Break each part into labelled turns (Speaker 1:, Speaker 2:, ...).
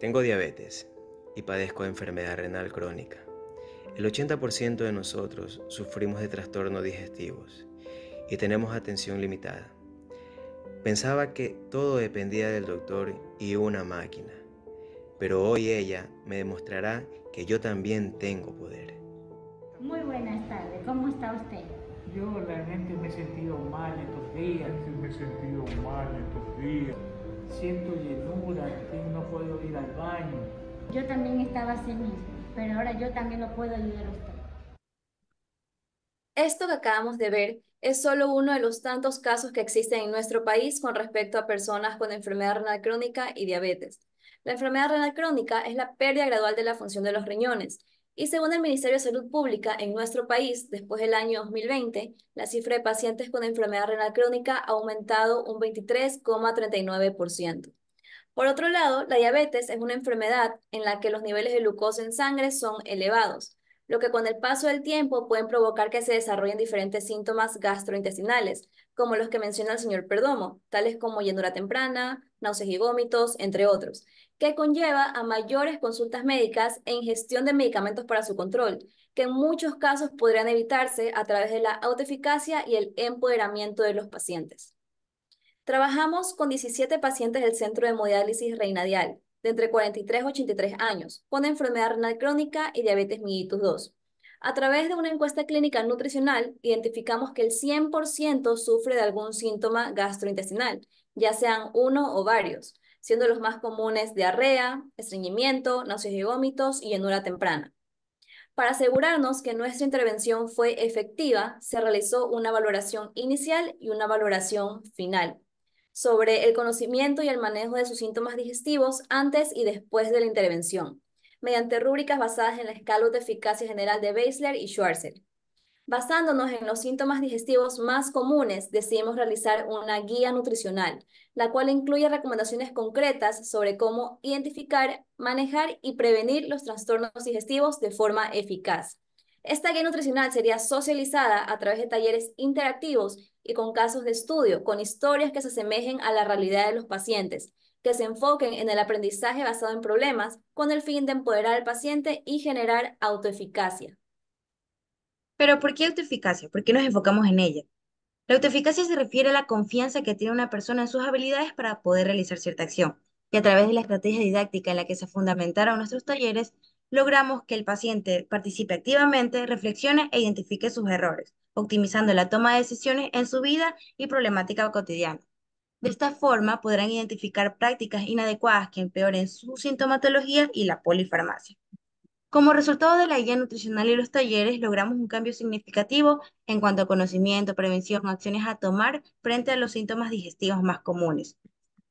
Speaker 1: Tengo diabetes y padezco enfermedad renal crónica. El 80% de nosotros sufrimos de trastornos digestivos y tenemos atención limitada. Pensaba que todo dependía del doctor y una máquina, pero hoy ella me demostrará que yo también tengo poder. Muy buenas tardes, ¿cómo está usted? Yo realmente me he mal me he sentido mal
Speaker 2: estos días siento llenura, no puedo ir al baño. Yo también
Speaker 1: estaba así mismo, pero ahora yo también lo puedo ayudar a usted.
Speaker 2: Esto que acabamos de ver es solo uno de los tantos casos que existen en nuestro país con respecto a personas con enfermedad renal crónica y diabetes. La enfermedad renal crónica es la pérdida gradual de la función de los riñones, y según el Ministerio de Salud Pública, en nuestro país, después del año 2020, la cifra de pacientes con enfermedad renal crónica ha aumentado un 23,39%. Por otro lado, la diabetes es una enfermedad en la que los niveles de glucosa en sangre son elevados, lo que con el paso del tiempo pueden provocar que se desarrollen diferentes síntomas gastrointestinales, como los que menciona el señor Perdomo, tales como llenura temprana, náuseas y vómitos, entre otros, que conlleva a mayores consultas médicas e ingestión de medicamentos para su control, que en muchos casos podrían evitarse a través de la autoeficacia y el empoderamiento de los pacientes. Trabajamos con 17 pacientes del Centro de Hemodiálisis Reinadial, de entre 43 y 83 años, con enfermedad renal crónica y diabetes mellitus 2. A través de una encuesta clínica nutricional, identificamos que el 100% sufre de algún síntoma gastrointestinal, ya sean uno o varios, siendo los más comunes diarrea, estreñimiento, náuseas y vómitos y llenura temprana. Para asegurarnos que nuestra intervención fue efectiva, se realizó una valoración inicial y una valoración final sobre el conocimiento y el manejo de sus síntomas digestivos antes y después de la intervención mediante rúbricas basadas en la escala de eficacia general de Beisler y Schwarzer. Basándonos en los síntomas digestivos más comunes, decidimos realizar una guía nutricional, la cual incluye recomendaciones concretas sobre cómo identificar, manejar y prevenir los trastornos digestivos de forma eficaz. Esta guía nutricional sería socializada a través de talleres interactivos y con casos de estudio, con historias que se asemejen a la realidad de los pacientes, que se enfoquen en el aprendizaje basado en problemas con el fin de empoderar al paciente y generar autoeficacia. Pero ¿por qué
Speaker 1: autoeficacia? ¿Por qué nos enfocamos en ella? La autoeficacia se refiere a la confianza que tiene una persona en sus habilidades para poder realizar cierta acción. Y a través de la estrategia didáctica en la que se fundamentaron nuestros talleres, logramos que el paciente participe activamente, reflexione e identifique sus errores, optimizando la toma de decisiones en su vida y problemática cotidiana. De esta forma podrán identificar prácticas inadecuadas que empeoren su sintomatología y la polifarmacia. Como resultado de la guía nutricional y los talleres, logramos un cambio significativo en cuanto a conocimiento, prevención, acciones a tomar frente a los síntomas digestivos más comunes.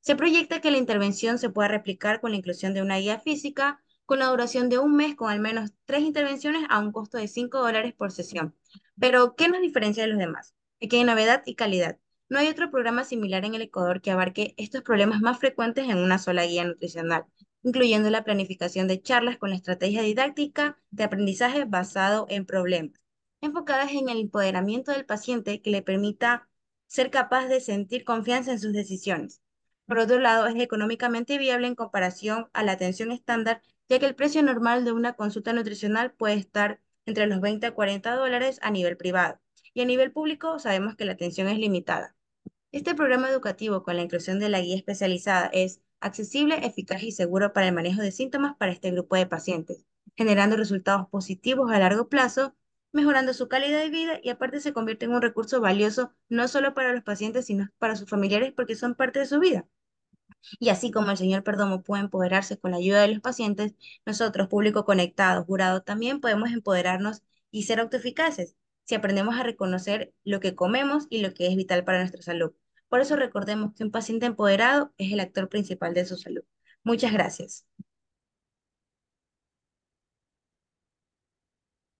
Speaker 1: Se proyecta que la intervención se pueda replicar con la inclusión de una guía física, con la duración de un mes, con al menos tres intervenciones a un costo de 5 dólares por sesión. Pero, ¿qué nos diferencia de los demás? Aquí hay novedad y calidad. No hay otro programa similar en el Ecuador que abarque estos problemas más frecuentes en una sola guía nutricional, incluyendo la planificación de charlas con estrategia didáctica de aprendizaje basado en problemas, enfocadas en el empoderamiento del paciente que le permita ser capaz de sentir confianza en sus decisiones. Por otro lado, es económicamente viable en comparación a la atención estándar, ya que el precio normal de una consulta nutricional puede estar entre los 20 a 40 dólares a nivel privado. Y a nivel público sabemos que la atención es limitada. Este programa educativo con la inclusión de la guía especializada es accesible, eficaz y seguro para el manejo de síntomas para este grupo de pacientes, generando resultados positivos a largo plazo, mejorando su calidad de vida y aparte se convierte en un recurso valioso no solo para los pacientes, sino para sus familiares porque son parte de su vida. Y así como el señor Perdomo puede empoderarse con la ayuda de los pacientes, nosotros, público conectado, jurado, también podemos empoderarnos y ser autoeficaces si aprendemos a reconocer lo que comemos y lo que es vital para nuestra salud. Por eso recordemos que un paciente empoderado es el actor principal de su salud. Muchas gracias.